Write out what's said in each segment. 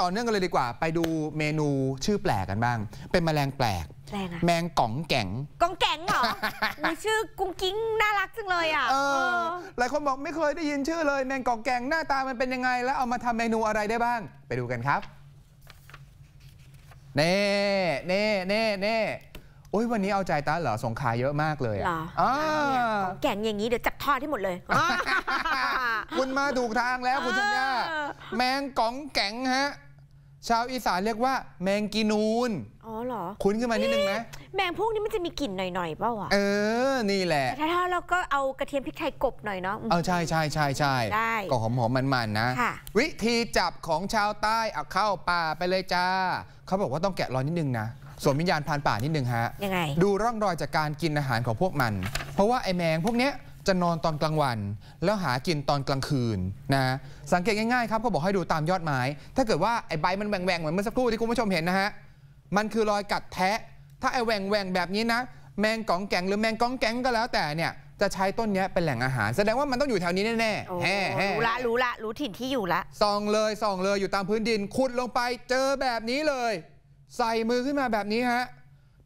ต่อเนื่องกันเลยดีกว่า ไปดูเมนูชื่อแปลกกันบ้าง เป็นแมลงแปลกแปลกอะแมงก่องแก่งก่องแก่งเหรอมีชื่อกุ้งกิ้ง น่ารักจังเลยอ่ะเออหลายคนบอกไม่เคยได้ยินชื่อเลย แมงก่องแก่งหน้าตามันเป็นยังไง แล้วเอามาทำเมนูอะไรได้บ้าง ไปดูกันครับเน่เน่เน่เน่โอ้ยวันนี้เอาใจตาเหรอสงขาเยอะมากเลยเหรออ่าของแก่งอย่างนี้เดี๋ยวจับทอดให้หมดเลย คุณมาถูกทางแล้วคุณชัญญาแมงกองแก่งฮะชาวอีสานเรียกว่า แมงกีนูน อ๋อเหรอ คุ้นขึ้นมานิดนึงไหม แมงพวกนี้มันจะมีกลิ่นหน่อยๆเปล่าอ่ะเออ นี่แหละแ้าถ้าเราก็เอากระเทียมพริกไทยกบหน่อยเนาะ เออ ใช่ใช่ใช่ใช่ได้ ก็หอมหอมมันๆนะะวิธีจับของชาวใต้เอาเข้าป่าไปเลยจ้า เขาบอกว่าต้องแกะรอยนิดนึงนะ สวนวิญญาณพานป่านิดนึงฮะ ยังไง ดูร่องรอยจากการกินอาหารของพวกมัน เพราะว่าไอแมงพวกเนี้ยจะนอนตอนกลางวัน แล้วหากินตอนกลางคืนนะ สังเกตง่ายๆครับเขาบอกให้ดูตามยอดไม้ ถ้าเกิดว่าไอ้ใบมันแหว่งๆ เหมือนเมื่อสักครู่ที่คุณผู้ชมเห็นนะฮะ มันคือรอยกัดแทะถ้าไอ้แหว่งๆ แบบนี้นะ แมงกองแกงหรือแมงกองแกงก็แล้ว แต่เนี่ยจะใช้ต้นนี้เป็นแหล่งอาหาร แสดงว่ามันต้องอยู่แถวนี้แน่ๆแห่รู้ละรู้ละ รู้ถิ่นที่อยู่ละส่องเลยส่องเลยอยู่ตามพื้นดินขุดลงไปเจอแบบนี้เลย ใส่มือขึ้นมาแบบนี้ฮะ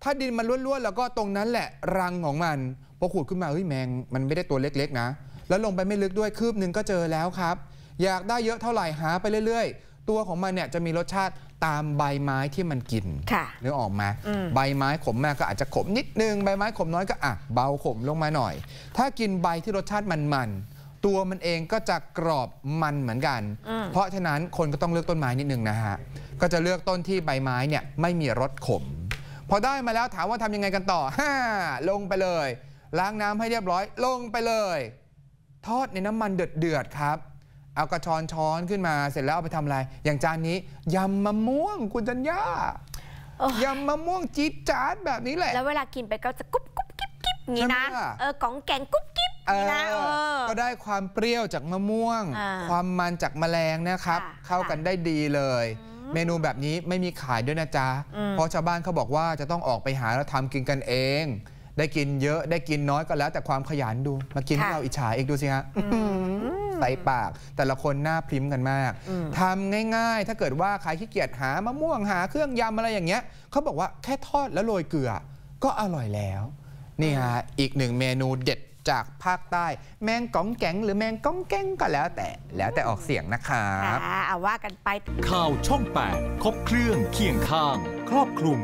ถ้าดินมันล้วนๆแล้วก็ตรงนั้นแหละรังของมันพอขุดขึ้นมา เฮ้ย แมง มันไม่ได้ตัวเล็กๆนะ แล้วลงไปไม่ลึกด้วยคืบหนึ่งก็เจอแล้วครับ อยากได้เยอะเท่าไหร่หาไปเรื่อย ๆ ตัวของมันเนี่ยจะมีรสชาติตามใบไม้ที่มันกิน ค่เนื้อออกมา ใบไม้ขมมากก็อาจจะขมนิดนึงใบไม้ขมน้อยก็อ่ะเบาขมลงมาหน่อย ถ้ากินใบที่รสชาติมันๆ ตัวมันเองก็จะกรอบมันเหมือนกัน เพราะฉะนั้นคนก็ต้องเลือกต้นไม้นิดนึงนะฮะ ก็จะเลือกต้นที่ใบไม้เนี่ยไม่มีรสขม พอได้มาแล้วถามว่าทำยังไงกันต่อฮ่าลงไปเลยล้างน้ำให้เรียบร้อยลงไปเลย ทอดในน้ำมันเดือดๆครับ เอากระชอนช้อนขึ้นมาเสร็จแล้วเอาไปทำอะไร อย่างจานนี้ ยำมะม่วงคุณจันยายำมะม่วงจี๊ดจ๊าดแบบนี้แหละ แล้วเวลากินไปก็จะกุ๊บกุ๊บกิ๊บกิ๊บงี้นะเออกองแกงกุ๊บกิ๊บนี่นะก็ได้ความเปรี้ยวจากมะม่วง ความมันจากแมลงนะครับ เข้ากันได้ดีเลย เมนูแบบนี้ไม่มีขายด้วยนะจ๊ะเพราะชาวบ้านเขาบอกว่าจะต้องออกไปหาแล้วทำกินกันเองได้กินเยอะได้กินน้อยก็แล้ว แต่ความขยันดู มากินให้เราอิจฉาเองกดูสิฮะใส่ปาก แต่ละคนหน้าพริ้มกันมาก ทำง่าย ๆ ถ้าเกิดว่า ใครขี้เกียจหามะม่วงหาเครื่องยำอะไรอย่างเงี้ยเขาบอกว่าแค่ทอดแล้วโรยเกลือ ก็อร่อยแล้ว นี่ฮะ อีกหนึ่งเมนูเด็ดจากภาคใต้ แมงก้องแกงหรือแมงก้องแกงก็แล้ว แต่แล้วแต่ออกเสียงนะคะอ่าว่ากันไป ข่าวช่อง8ครบเครื่องเคียงข้าง ครอบคลุม